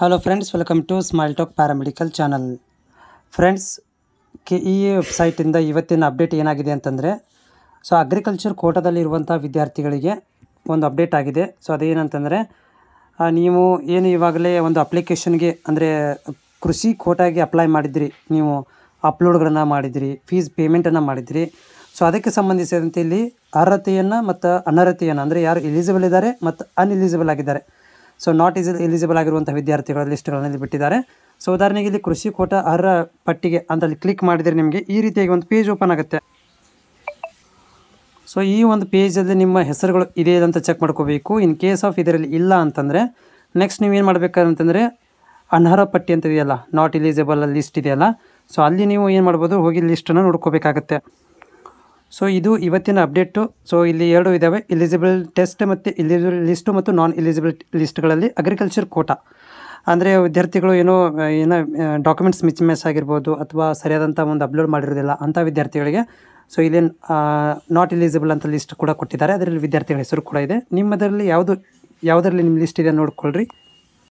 hello friends welcome to smile talk paramedical channel friends ಕೆ ಈ ವೆಬ್ಸೈಟಿಂದ ಇವತ್ತಿನ ಅಪ್ಡೇಟ್ ಏನಾಗಿದೆ ಅಂತಂದರೆ ಸೊ ಅಗ್ರಿಕಲ್ಚರ್ ಕೋಟಾದಲ್ಲಿರುವಂಥ ವಿದ್ಯಾರ್ಥಿಗಳಿಗೆ ಒಂದು ಅಪ್ಡೇಟ್ ಆಗಿದೆ ಸೊ ಅದೇನಂತಂದರೆ ನೀವು ಏನು ಇವಾಗಲೇ ಒಂದು ಅಪ್ಲಿಕೇಶನ್ಗೆ ಅಂದರೆ ಕೃಷಿ ಕೋಟಾಗೆ ಅಪ್ಲೈ ಮಾಡಿದ್ರಿ ನೀವು ಅಪ್ಲೋಡ್ಗಳನ್ನು ಮಾಡಿದ್ರಿ ಫೀಸ್ ಪೇಮೆಂಟನ್ನು ಮಾಡಿದ್ರಿ ಸೊ ಅದಕ್ಕೆ ಸಂಬಂಧಿಸಿದಂತೆ ಇಲ್ಲಿ ಅರ್ಹತೆಯನ್ನು ಮತ್ತು ಅನರ್ಹತೆಯನ್ನು ಅಂದರೆ ಯಾರು ಎಲಿಜಿಬಲ್ ಇದ್ದಾರೆ ಮತ್ತು ಅನ್ಎಲಿಜಿಬಲ್ ಆಗಿದ್ದಾರೆ ಸೊ ನಾಟ್ ಇಸ್ ಎಲಿಜಿಬಲ್ ಆಗಿರುವಂಥ ವಿದ್ಯಾರ್ಥಿಗಳ ಲಿಸ್ಟ್ಗಳಲ್ಲಿ ಬಿಟ್ಟಿದ್ದಾರೆ ಸೊ ಉದಾಹರಣೆಗೆ ಇಲ್ಲಿ ಕೃಷಿ ಕೋಟ ಅರ್ಹ ಪಟ್ಟಿಗೆ ಅಂತ ಅಲ್ಲಿ ಕ್ಲಿಕ್ ಮಾಡಿದರೆ ನಿಮಗೆ ಈ ರೀತಿಯಾಗಿ ಒಂದು ಪೇಜ್ ಓಪನ್ ಆಗುತ್ತೆ ಸೊ ಈ ಒಂದು ಪೇಜಲ್ಲಿ ನಿಮ್ಮ ಹೆಸರುಗಳು ಇದೆ ಅಂತ ಚೆಕ್ ಮಾಡ್ಕೋಬೇಕು ಇನ್ ಕೇಸ್ ಆಫ್ ಇದರಲ್ಲಿ ಇಲ್ಲ ಅಂತಂದರೆ ನೆಕ್ಸ್ಟ್ ನೀವು ಏನು ಮಾಡಬೇಕಂತಂದರೆ ಅನರ್ಹ ಪಟ್ಟಿ ಅಂತ ಇದೆಯಲ್ಲ ನಾಟ್ ಎಲಿಜಿಬಲ್ ಲಿಸ್ಟ್ ಇದೆಯಲ್ಲ ಸೊ ಅಲ್ಲಿ ನೀವು ಏನು ಮಾಡ್ಬೋದು ಹೋಗಿ ಲಿಸ್ಟನ್ನು ನೋಡ್ಕೋಬೇಕಾಗತ್ತೆ ಸೊ ಇದು ಇವತ್ತಿನ ಅಪ್ಡೇಟು ಸೊ ಇಲ್ಲಿ ಎರಡು ಇದ್ದಾವೆ ಎಲಿಜಿಬಲ್ ಟೆಸ್ಟ್ ಮತ್ತು ಎಲಿಜಿಬಲ್ ಲಿಸ್ಟು ಮತ್ತು ನಾನ್ ಎಲಿಜಿಬಲ್ ಲಿಸ್ಟ್ಗಳಲ್ಲಿ ಅಗ್ರಿಕಲ್ಚರ್ ಕೋಟಾ ಅಂದರೆ ವಿದ್ಯಾರ್ಥಿಗಳು ಏನೋ ಏನೋ ಡಾಕ್ಯುಮೆಂಟ್ಸ್ ಮಿಚ್ ಮೆಸ್ ಆಗಿರ್ಬೋದು ಅಥವಾ ಸರಿಯಾದಂಥ ಒಂದು ಅಪ್ಲೋಡ್ ಮಾಡಿರೋದಿಲ್ಲ ಅಂಥ ವಿದ್ಯಾರ್ಥಿಗಳಿಗೆ ಸೊ ಇಲ್ಲಿ ನಾಟ್ ಎಲಿಜಿಬಲ್ ಅಂತ ಲಿಸ್ಟ್ ಕೂಡ ಕೊಟ್ಟಿದ್ದಾರೆ ಅದರಲ್ಲಿ ವಿದ್ಯಾರ್ಥಿಗಳ ಹೆಸರು ಕೂಡ ಇದೆ ನಿಮ್ಮದರಲ್ಲಿ ಯಾವುದು ಯಾವುದರಲ್ಲಿ ನಿಮ್ಮ ಲಿಸ್ಟ್ ಇದೆ ನೋಡ್ಕೊಳ್ರಿ